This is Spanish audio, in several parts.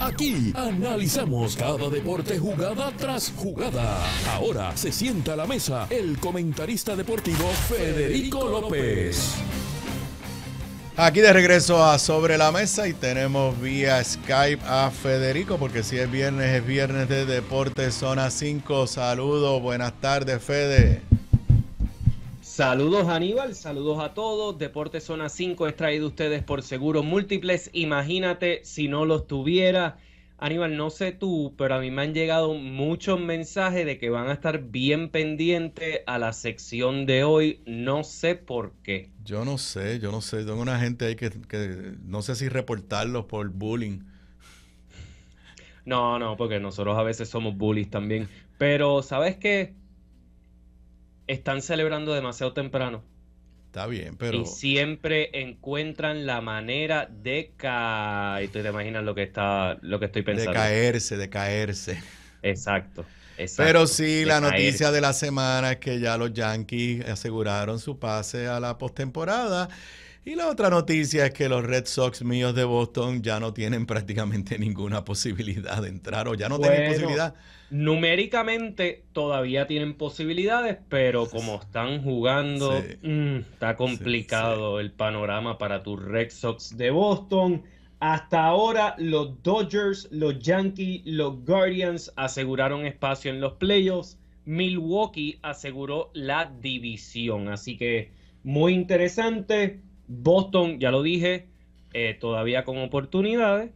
Aquí analizamos cada deporte jugada tras jugada. Ahora se sienta a la mesa el comentarista deportivo Federico López. Aquí de regreso a Sobre la Mesa y tenemos vía Skype a Federico, porque si es viernes, es viernes de deportes Zona 5. Saludos, buenas tardes, Fede. Saludos Aníbal, saludos a todos. Deporte Zona 5 es traído ustedes por Seguro Múltiples. Imagínate si no los tuviera. Aníbal, no sé tú, pero a mí me han llegado muchos mensajes de que van a estar bien pendientes a la sección de hoy. No sé por qué. Yo no sé, yo no sé. Tengo una gente ahí que, que no sé si reportarlos por bullying. No, no, porque nosotros a veces somos bullies también. Pero, ¿sabes qué? están celebrando demasiado temprano. Está bien, pero. Y siempre encuentran la manera de caer. tú te imaginas lo que está, lo que estoy pensando. De caerse, de caerse. Exacto. exacto pero sí, la noticia de la semana es que ya los Yankees aseguraron su pase a la postemporada. Y la otra noticia es que los Red Sox míos de Boston ya no tienen prácticamente ninguna posibilidad de entrar o ya no tienen posibilidad. Numéricamente todavía tienen posibilidades, pero como están jugando, mm, está complicado el panorama para tus Red Sox de Boston. Hasta ahora los Dodgers, los Yankees, los Guardians aseguraron espacio en los playoffs. Milwaukee aseguró la división. Así que muy interesante. Boston, ya lo dije, eh, todavía con oportunidades.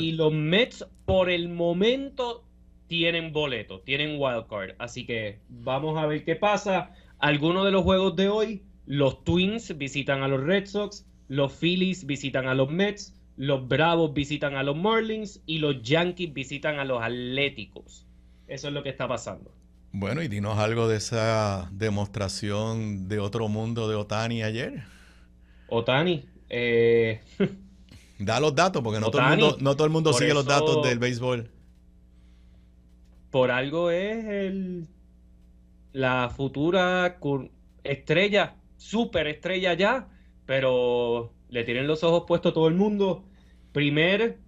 Y los Mets por el momento tienen boleto, tienen wildcard. Así que vamos a ver qué pasa. Algunos de los juegos de hoy, los Twins visitan a los Red Sox, los Phillies visitan a los Mets, los Bravos visitan a los Marlins y los Yankees visitan a los Atléticos. Eso es lo que está pasando. Bueno, y dinos algo de esa demostración de otro mundo de Otani ayer. Otani. Eh... da los datos, porque no todo el mundo, no todo el mundo sigue los datos del béisbol. Por algo es el, la futura estrella, super estrella ya, pero le tienen los ojos puestos a todo el mundo. Primer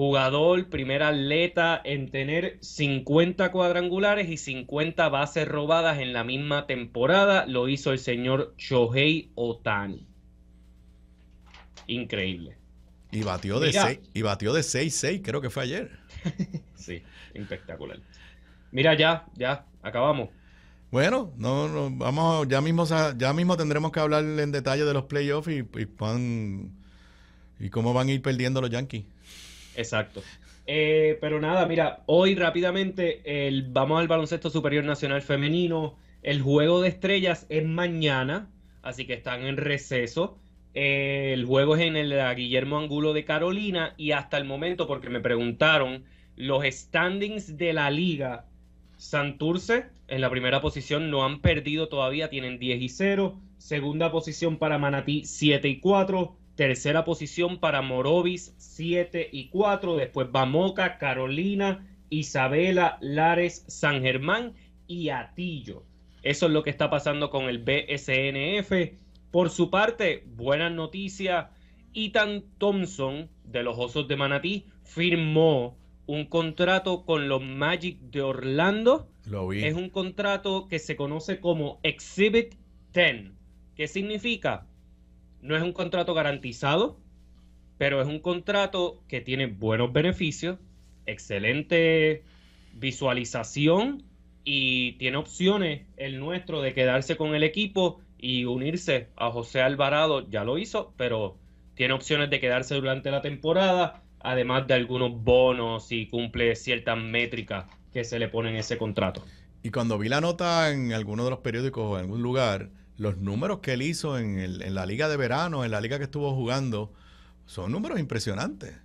jugador, primer atleta en tener 50 cuadrangulares y 50 bases robadas en la misma temporada. Lo hizo el señor Shohei Otani. Increíble. Y batió de 6, y batió de 6 creo que fue ayer. sí, espectacular. Mira, ya, ya, acabamos. Bueno, no, no vamos, ya mismo, ya mismo tendremos que hablar en detalle de los playoffs y, y cómo van a ir perdiendo los Yankees. Exacto. Eh, pero nada, mira, hoy rápidamente el, vamos al baloncesto superior nacional femenino. El juego de estrellas es mañana, así que están en receso. Eh, el juego es en el Guillermo Angulo de Carolina y hasta el momento, porque me preguntaron, los standings de la liga, Santurce en la primera posición no han perdido todavía, tienen 10 y 0. Segunda posición para Manatí 7 y 4. Tercera posición para Morovis, 7 y 4. Después Bamoca, Carolina, Isabela, Lares, San Germán y Atillo. Eso es lo que está pasando con el BSNF. Por su parte, buenas noticias. Ethan Thompson de los Osos de Manatí firmó un contrato con los Magic de Orlando. Lo Es un contrato que se conoce como Exhibit 10. ¿Qué significa? no es un contrato garantizado, pero es un contrato que tiene buenos beneficios, excelente visualización y tiene opciones el nuestro de quedarse con el equipo y unirse a José Alvarado, ya lo hizo, pero tiene opciones de quedarse durante la temporada, además de algunos bonos y cumple ciertas métricas que se le ponen en ese contrato. Y cuando vi la nota en alguno de los periódicos o en algún lugar, los números que él hizo en, la liga de verano, en la liga que estuvo jugando, son números impresionantes.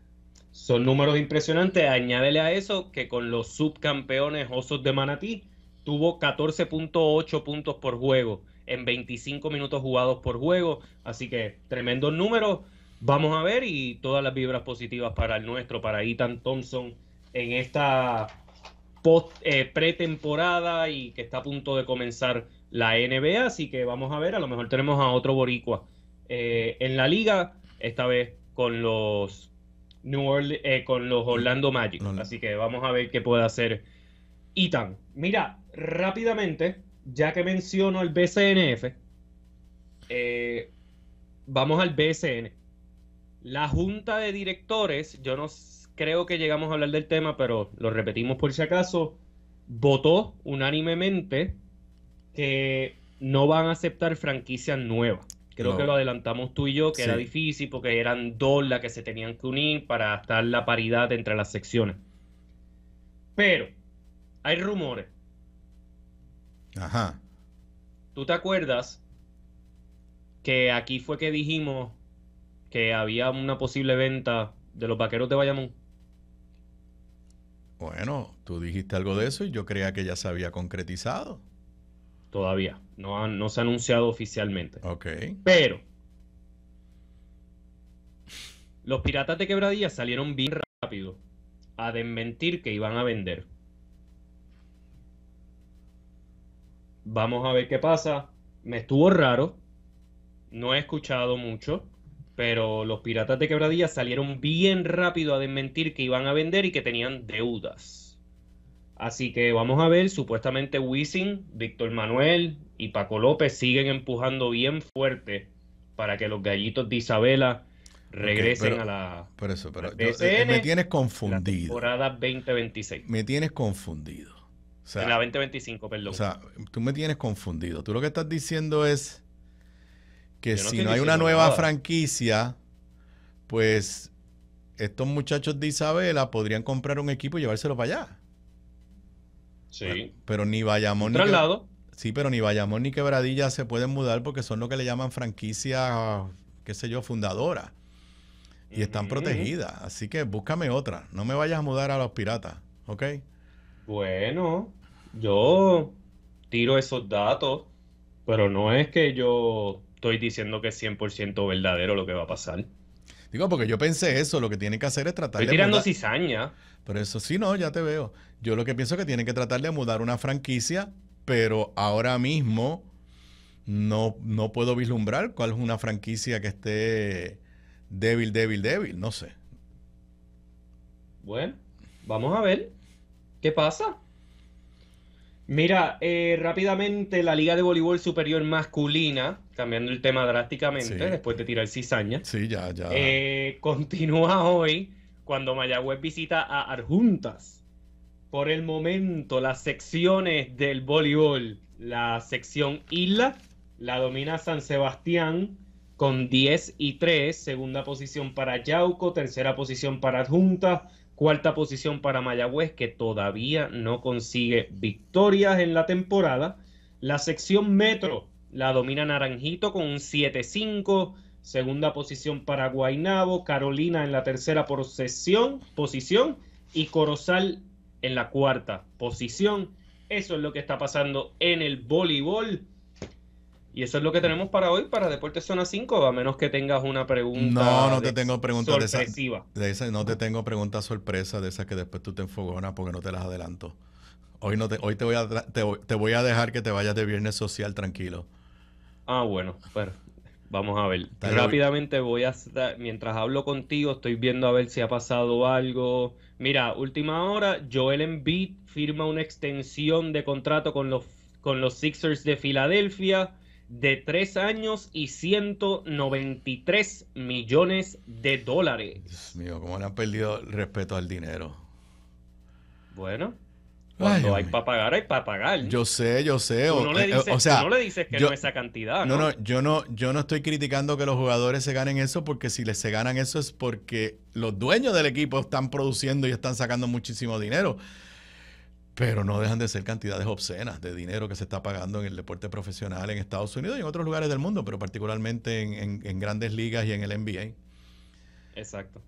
Son números impresionantes. Añádele a eso que con los subcampeones Osos de Manatí tuvo 14.8 puntos por juego en 25 minutos jugados por juego. Así que tremendos números. Vamos a ver y todas las vibras positivas para el nuestro, para Ethan Thompson en esta eh, pretemporada y que está a punto de comenzar la NBA, así que vamos a ver, a lo mejor tenemos a otro boricua eh, en la liga, esta vez con los eh, con los Orlando Magic, así que vamos a ver qué puede hacer Itan. Mira, rápidamente, ya que menciono el BCNF, eh, vamos al BCN. La junta de directores, yo no creo que llegamos a hablar del tema, pero lo repetimos por si acaso, votó unánimemente que no van a aceptar franquicias nuevas. Creo que lo adelantamos tú y yo, que era difícil porque eran dos las que se tenían que unir para estar la paridad entre las secciones. Pero, hay rumores. Ajá. ¿Tú te acuerdas que aquí fue que dijimos que había una posible venta de los vaqueros de Bayamón? Bueno, tú dijiste algo de eso y yo creía que ya se había concretizado todavía. No, no se ha anunciado oficialmente. Ok. Pero los piratas de Quebradillas salieron bien rápido a desmentir que iban a vender. Vamos a ver qué pasa. Me estuvo raro. No he escuchado mucho. Pero los piratas de Quebradillas salieron bien rápido a desmentir que iban a vender y que tenían deudas. Así que vamos a ver, supuestamente Wisin, Víctor Manuel y Paco López siguen empujando bien fuerte para que los gallitos de Isabela regresen a la. Por eso, eh, me tienes confundido. La temporada 2026. Me tienes confundido. en la 2025, perdón. O sea, tú me tienes confundido. Tú lo que estás diciendo es que si no hay una nueva franquicia, pues estos muchachos de Isabela podrían comprar un equipo y llevárselo para allá. Sí. pero ni vayamos Ni sí, pero ni Quebradilla se pueden mudar porque son lo que le llaman franquicias, qué sé yo, fundadoras. Y están protegidas. Así que búscame otra. No me vayas a mudar a los piratas. ¿Ok? Bueno, yo tiro esos datos, pero no es que yo estoy diciendo que es 100% verdadero lo que va a pasar. Digo, porque yo pensé eso, lo que tiene que hacer es tratar Estoy tirando cizaña. Pero eso sí, no, ya te veo. Yo lo que pienso es que tiene que tratar de mudar una franquicia, pero ahora mismo no, no puedo vislumbrar cuál es una franquicia que esté débil, débil, débil, no sé. Bueno, vamos a ver qué pasa. Mira, eh, rápidamente la Liga de Voleibol Superior Masculina, cambiando el tema drásticamente, después de tirar cizaña. Sí, ya, ya. Eh, continúa hoy cuando Mayagüez visita a Arjuntas. Por el momento, las secciones del voleibol, la sección Isla, la domina San Sebastián con 10 y 3, segunda posición para Yauco, tercera posición para Adjuntas, Cuarta posición para Mayagüez, que todavía no consigue victorias en la temporada. La sección Metro la domina Naranjito con un 7-5. Segunda posición para Guaynabo, Carolina en la tercera posición. Y Corozal en la cuarta posición. Eso es lo que está pasando en el voleibol. Y eso es lo que tenemos para hoy para Deportes Zona 5, a menos que tengas una pregunta. No, no te tengo preguntas sorpresiva. De no te tengo preguntas sorpresas de esas que después tú te enfogonas porque no te las adelanto. Hoy no te, hoy te voy a te, voy a dejar que te vayas de viernes social tranquilo. Ah, bueno, bueno. Vamos a ver. Rápidamente voy a mientras hablo contigo, estoy viendo a ver si ha pasado algo. Mira, última hora, Joel Embiid firma una extensión de contrato con los con los Sixers de Filadelfia de tres años y 193 millones de dólares. Dios mío, cómo le han perdido el respeto al dinero. Bueno, cuando hay para pagar, hay para pagar. Yo sé, yo sé. no le eh, eh, dices, o sea, no le dices que no esa cantidad. ¿no? no, yo no, yo no estoy criticando que los jugadores se ganen eso, porque si les se ganan eso es porque los dueños del equipo están produciendo y están sacando muchísimo dinero pero no dejan de ser cantidades obscenas de dinero que se está pagando en el deporte profesional en Estados Unidos y en otros lugares del mundo, pero particularmente en, grandes ligas y en el NBA. Exacto.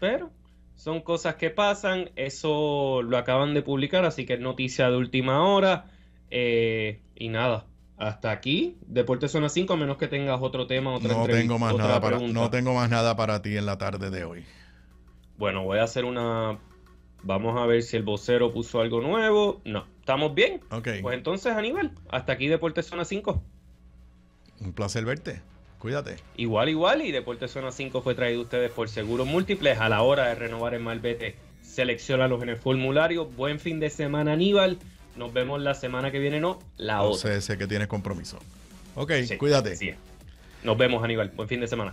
Pero son cosas que pasan, eso lo acaban de publicar, así que es noticia de última hora. Eh, y nada, hasta aquí, Deporte Zona 5, a menos que tengas otro tema, otra otra No tengo más nada para ti en la tarde de hoy. Bueno, voy a hacer una Vamos a ver si el vocero puso algo nuevo. No, estamos bien. Okay. Pues entonces, Aníbal, hasta aquí Deporte Zona 5. Un placer verte. Cuídate. Igual, igual. Y Deporte Zona 5 fue traído a ustedes por Seguros Múltiples a la hora de renovar el malvete. los en el formulario. Buen fin de semana, Aníbal. Nos vemos la semana que viene, no, la no otra. Sé, sé que tienes compromiso. Ok, cuídate. Sí. Nos vemos, Aníbal. Buen fin de semana.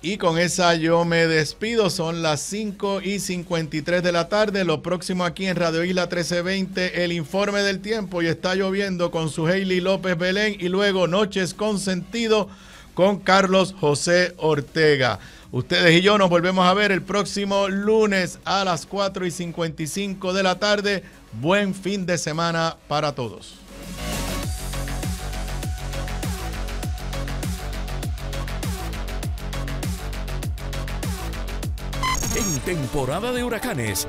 Y con esa yo me despido. Son las 5 y 53 de la tarde. Lo próximo aquí en Radio Isla 1320, el informe del tiempo. Y está lloviendo con su Hailey López Belén. Y luego Noches con Sentido con Carlos José Ortega. Ustedes y yo nos volvemos a ver el próximo lunes a las 4 y 55 de la tarde. Buen fin de semana para todos. temporada de huracanes.